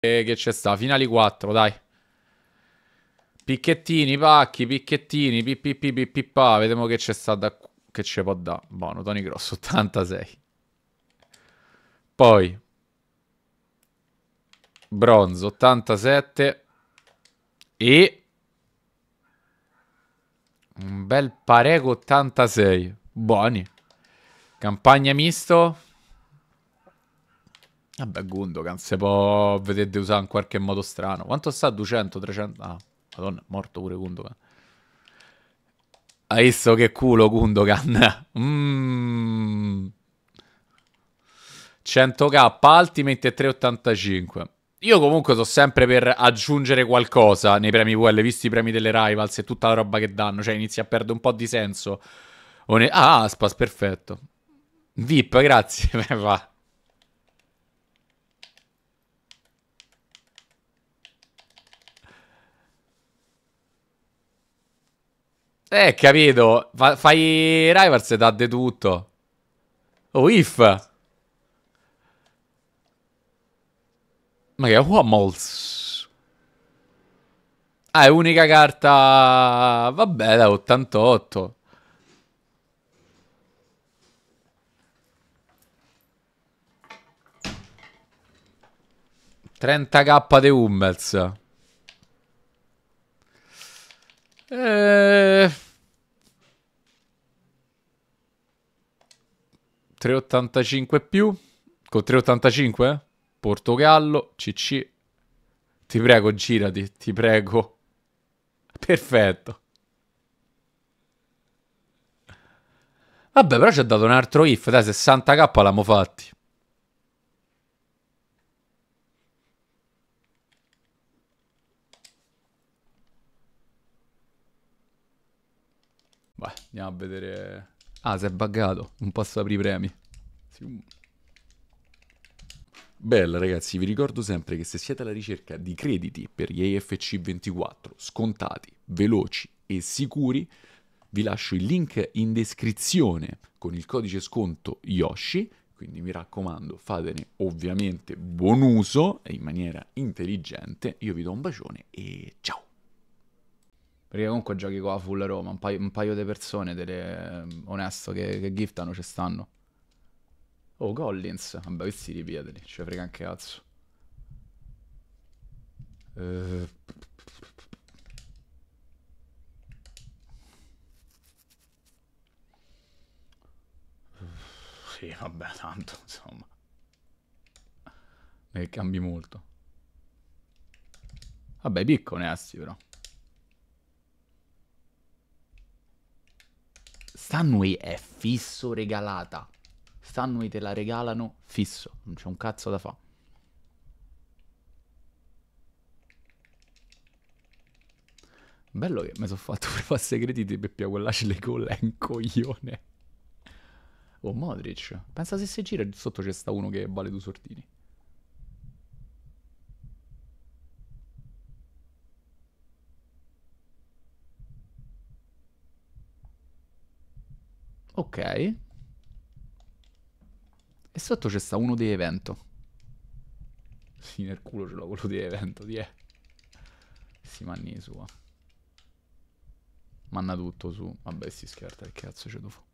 Eh, che c'è sta. Finali 4, dai. Picchettini, pacchi, picchettini, pippipi, pippippa. Vediamo che c'è sta da... Che ci può da... Buono, Tony Gross, 86. Poi. Bronzo, 87. E... Un bel pareco, 86. Buoni. Campagna misto. Vabbè, Gundogan se può vedete usare in qualche modo strano. Quanto sta? 200, 300? Ah, madonna, morto pure Gundogan. Eh. Hai visto che culo Gundogan? Mm. 100k Ultimate e 385. Io comunque sono sempre per aggiungere qualcosa nei premi VL, visto i premi delle Rivals e tutta la roba che danno. Cioè inizia a perdere un po' di senso. Ah, Aspas, perfetto. VIP, grazie. Va. Eh, capito. Fa- fai Rivals e dà di tutto. Oh, if. Ma che è Wommols? Ah, è unica carta... Vabbè, da 88. Trenta K di Hummels. 3,85 più. Con 3,85? Eh? Portogallo, CC. Ti prego, girati, ti prego. Perfetto. Vabbè, però ci ha dato un altro if, dai, 60k l'hanno fatti. Beh, andiamo a vedere... Ah, si è buggato. Non posso aprire i premi. Sì. Um. Bella ragazzi, vi ricordo sempre che se siete alla ricerca di crediti per gli AFC 24 scontati, veloci e sicuri, vi lascio il link in descrizione con il codice sconto Yoshi, quindi mi raccomando fatene ovviamente buon uso e in maniera intelligente. Io vi do un bacione e ciao! Perché comunque giochi con la full Roma, un paio, un paio di persone, delle, ehm, onesto, che, che giftano ci stanno. Oh, Collins. Vabbè, questi ripieteli, ci frega anche cazzo. Uh... Sì, vabbè, tanto, insomma. Ne cambi molto. Vabbè, picco ne assi, però. Stanway è fisso regalata. Stanway te la regalano fisso. Non c'è un cazzo da fa. Bello che mi sono fatto per fare segreti di Beppia, quella ce le colla è coglione. Oh, Modric. Pensa se si gira sotto c'è sta uno che vale due sortini. Ok. E sotto c'è sta uno di evento. Sì, nel culo ce l'ho quello di evento, di è. Eh. Si manni sua. Manna tutto su. Vabbè, si scherza, che cazzo c'è dopo.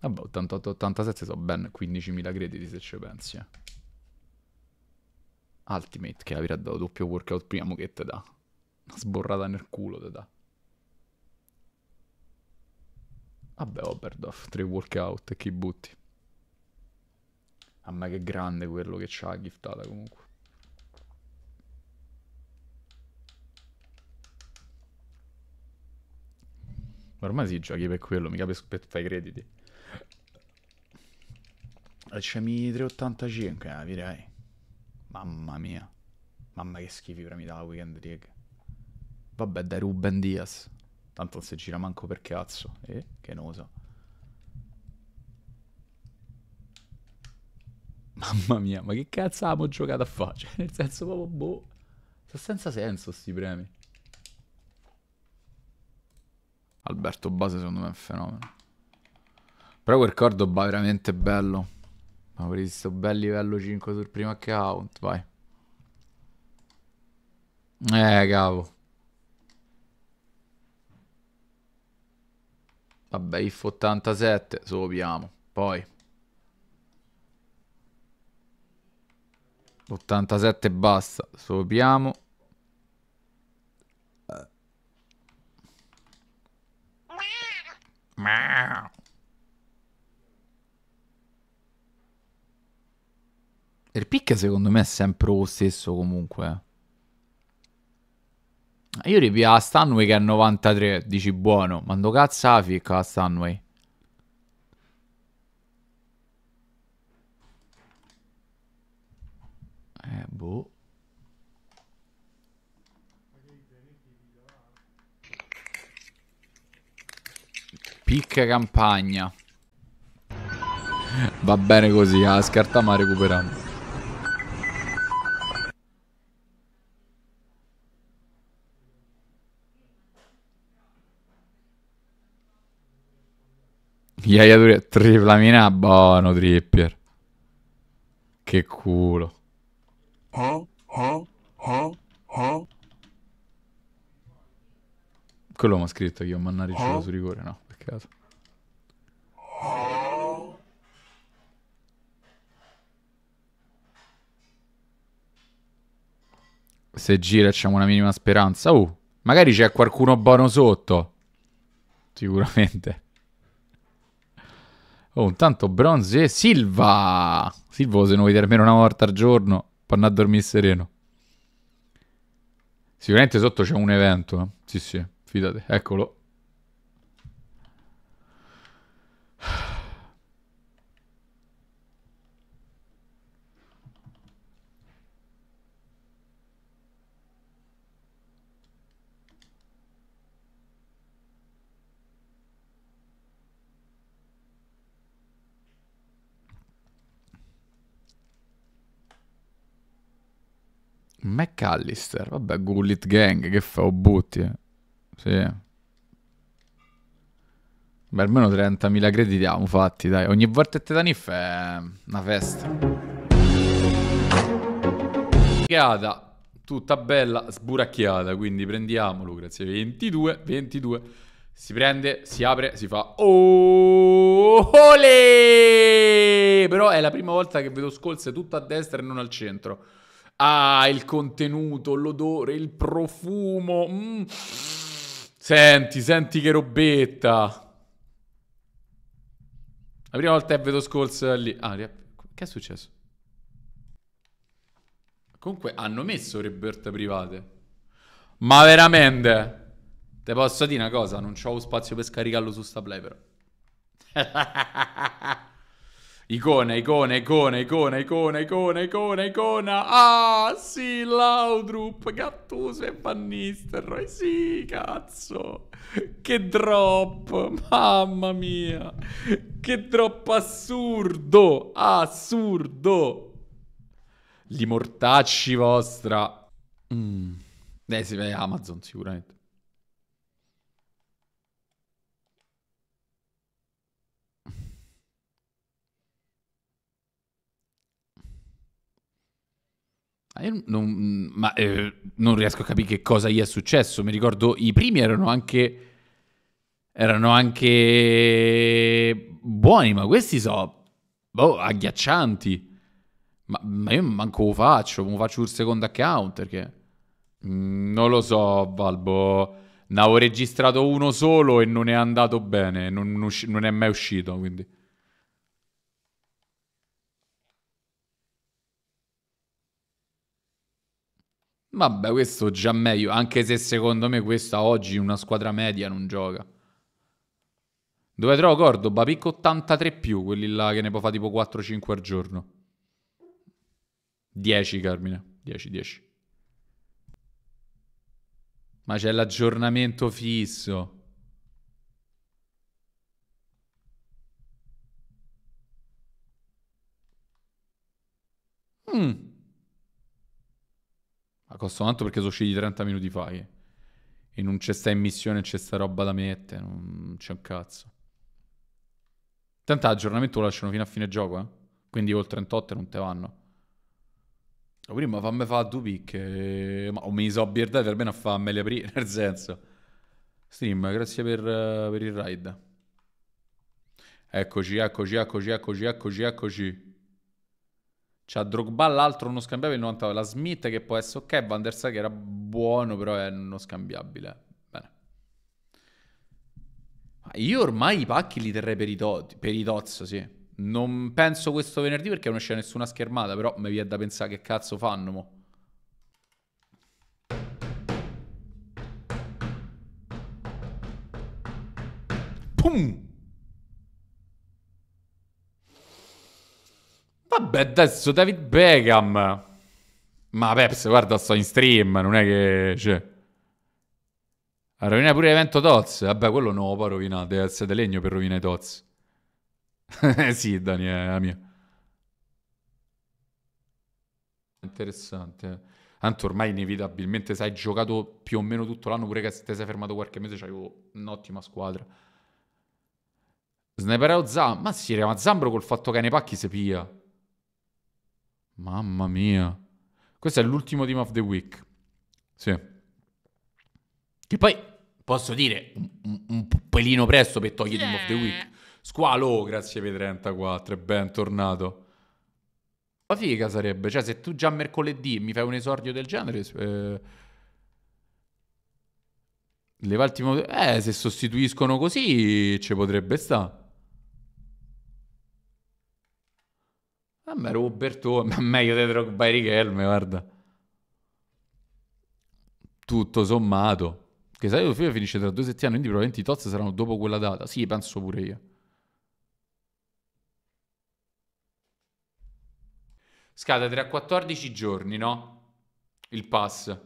Vabbè, 88-87 sono ben 15.000 crediti se ci pensi, eh. Ultimate, che avrà dato doppio workout prima, che te dà. Una sborrata nel culo te dà. Vabbè, Oberdorf, tre workout e chi butti. A me che grande quello che c'ha giftata comunque. Ormai si giochi per quello, mica per fare i crediti. Lasciami eh, 3,85, eh, direi. Mamma mia. Mamma che schifo, mi premita la weekend, rieg. Vabbè, dai Ruben Diaz. Tanto non si gira manco per cazzo. Eh, che nosa. Mamma mia, ma che cazzo abbiamo giocato a fare? Cioè, nel senso proprio boh. Sta senza senso sti premi. Alberto Base secondo me è un fenomeno. Però quel cordo va veramente bello. Ma per questo bel livello 5 sul primo account, vai. Eh, cavo. Vabbè, if 87, sopiamo. Poi. 87 basta, sopiamo. Eh. Il pick secondo me è sempre lo stesso comunque. Eh. Io ripia a ah, Stanway che è a 93, dici buono, ma ando cazzo la ficca ah, la Stanway? Eh, boh. Picca campagna. Va bene così, la ah, scarta ma recuperiamo. Migliaia di tripla mina, buono Trippier. Che culo. Quello mi ha scritto che io mi ricevuto su rigore, no, peccato. Oh. Se gira c'è una minima speranza. Uh, magari c'è qualcuno buono sotto. Sicuramente. Oh, intanto bronze e Silva! Silvo se non vedi almeno una volta al giorno, può andare a dormire sereno. Sicuramente sotto c'è un evento, eh? Sì, sì, fidate, eccolo. McAllister, vabbè, Gullit Gang, che fa? O oh, butti, eh. Sì. Beh, almeno 30.000 crediti abbiamo fatti, dai. Ogni volta che te è una festa. Sburacchiata, tutta bella sburacchiata, quindi prendiamolo, grazie. 22, 22. Si prende, si apre, si fa... Oh, olè! Però è la prima volta che vedo scolze tutto a destra e non al centro. Ah, il contenuto, l'odore, il profumo. Mm. Senti, senti che robetta. La prima volta che vedo Scholz lì. Ah, che è successo? Comunque hanno messo Rebirth private. Ma veramente? Te posso dire una cosa, non c'ho spazio per scaricarlo su sta play però. Icona, icona, icona, icona, icona, icona, icona, icona. Ah, sì, Laudrup, Gattuso e Van Nistelrooy. Sì, cazzo. Che drop, mamma mia. Che drop assurdo, assurdo. Gli mortacci vostra. Mm. Eh, si vede Amazon sicuramente. Non, ma eh, non riesco a capire che cosa gli è successo. Mi ricordo i primi erano anche. Erano anche buoni, ma questi so. Boh, agghiaccianti. Ma, ma io manco lo faccio. Lo faccio il secondo account perché. Mm, non lo so, Valbo. Ne avevo registrato uno solo e non è andato bene. Non, non, usci- non è mai uscito quindi. Vabbè, questo già meglio, anche se secondo me questa oggi una squadra media non gioca. Dove trovo Cordoba? Picco 83 più, quelli là che ne può fare tipo 4-5 al giorno. 10 Carmine, 10-10. Ma c'è l'aggiornamento fisso. Mm. A tanto perché sono usciti 30 minuti fa. Che... E non c'è sta in missione, c'è sta roba da mettere. Non c'è un cazzo. Tanto aggiornamento lo lasciano fino a fine gioco, eh? Quindi col 38 non te vanno. ma prima fammi fare due picche. Ma o mi so abbierdato almeno a le aprire. Nel senso. Stream, grazie per, per il raid. Eccoci, eccoci, eccoci, eccoci, eccoci, eccoci. C'ha Drogba, l'altro non scambiabile, il 99. La Smith che può essere ok, Van der Sar che era buono, però è non scambiabile. Bene. Io ormai i pacchi li terrei per i, to- per i Tots, sì. Non penso questo venerdì perché non c'è nessuna schermata, però mi viene da pensare che cazzo fanno mo'. Pum! Vabbè, adesso David Beckham. Ma Peps, guarda, sto in stream, non è che... Cioè... A rovinare pure l'evento Toz. Vabbè, quello no, poi rovina. Deve essere di legno per rovinare i Toz. Eh sì, Daniele, eh, è la mia. Interessante. Eh. Tanto ormai inevitabilmente sai, giocato più o meno tutto l'anno, pure che se ti sei fermato qualche mese, c'avevo un'ottima squadra. Sniperò Zambro. Ma sì, ma Zambro col fatto che nei pacchi si pia. Mamma mia. Questo è l'ultimo team of the week. Sì. Che poi posso dire un, un, un pelino presto per togliere yeah. team of the eh. week. Squalo, grazie per 34, bentornato. Ma figa sarebbe, cioè se tu già mercoledì mi fai un esordio del genere... Eh... Leva il Eh, se sostituiscono così ci potrebbe stare. A me Roberto, ma meglio di Drogba e Richelme, guarda. Tutto sommato. Che sai, Sofia finisce tra due settimane, quindi probabilmente i tozzi saranno dopo quella data. Sì, penso pure io. Scade tra 14 giorni, no? Il pass.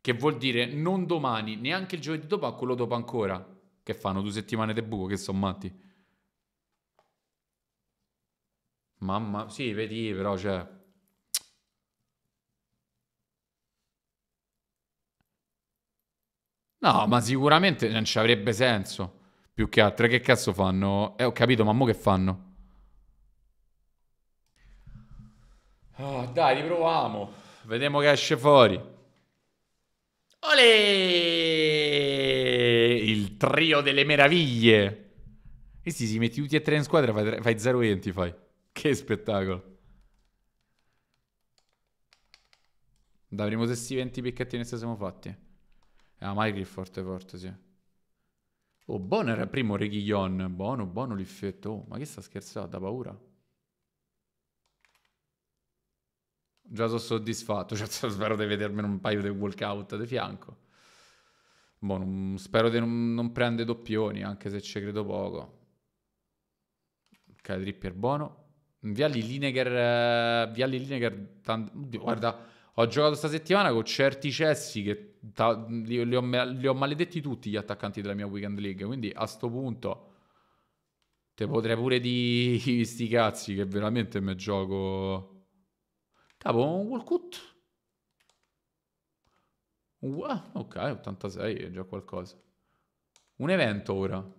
Che vuol dire non domani, neanche il giovedì dopo, ma quello dopo ancora. Che fanno due settimane di buco, che sono matti. Mamma, sì, vedi, però cioè No, ma sicuramente non ci avrebbe senso. Più che altro, che cazzo fanno? Eh, ho capito, ma mo che fanno? Oh, dai, riproviamo. Vediamo che esce fuori. Olè! Il trio delle meraviglie. E sì, si metti tutti e tre in squadra, fai 0-20, fai. Che spettacolo. Avremo questi 20 picchettini se siamo fatti. Ah, Mike forte forte, sì. Oh, buono era il primo Reguillon. Buono, buono l'effetto. Oh, ma che sta scherzando? Da paura. Già sono soddisfatto. Cioè, spero di vedermi un paio di walkout di fianco. Boh, non, mm, spero di non, non prendere doppioni, anche se ci credo poco. Ok, dripper buono. Viali Lineker, eh, Viali Lineker, tant- guarda, ho giocato sta settimana con certi cessi che ta- li, li, ho, li, ho, maledetti tutti gli attaccanti della mia Weekend League, quindi a sto punto te potrei pure di sti cazzi che veramente mi gioco... Capo, un wall cut? Uh, ok, 86 è già qualcosa. Un evento ora.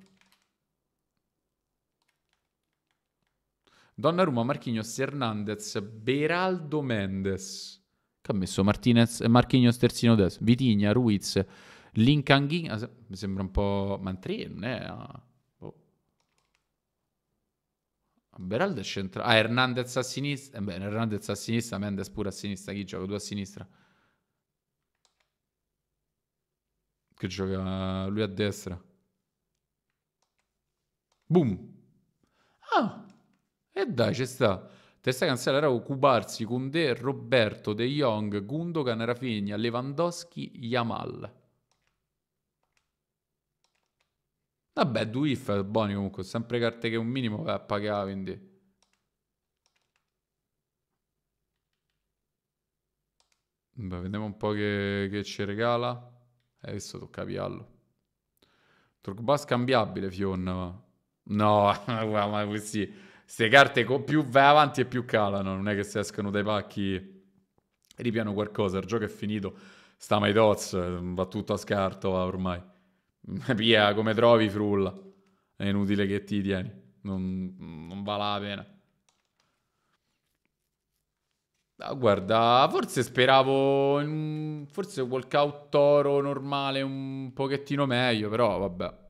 Donnarumma, Marquinhos, Hernandez, Beraldo Mendes. Che ha messo Martinez, Marquinhos, terzino destro, Vitigna, Ruiz, Linkanghi. Ah, mi sembra un po' Mantri, non è... Ah, boh. ah, Beraldo è centrale. Ah, Hernandez a sinistra. Eh Hernandez a sinistra, Mendes pure a sinistra. Chi gioca? Due a sinistra. Che gioca lui a destra. Boom. Ah, e dai, ci sta. Terza canzone era Cubarsi, Kunde, Roberto, De Jong, Gundogan, Rafinha, Lewandowski, Yamal. Vabbè, due Duif, buoni comunque, sempre carte che un minimo va a pagare, quindi... Beh, vediamo un po' che, che ci regala. E eh, adesso tocca piallo. Drogba scambiabile, Fion. No, ma così... Queste carte co- più vai avanti e più calano, non è che se escono dai pacchi ripiano qualcosa, il gioco è finito, sta mai dots, mm, va tutto a scarto va ormai. Via, come trovi frulla, è inutile che ti tieni, non, non vale la pena. Ah, guarda, forse speravo. In... Forse un walkout toro normale un pochettino meglio, però vabbè.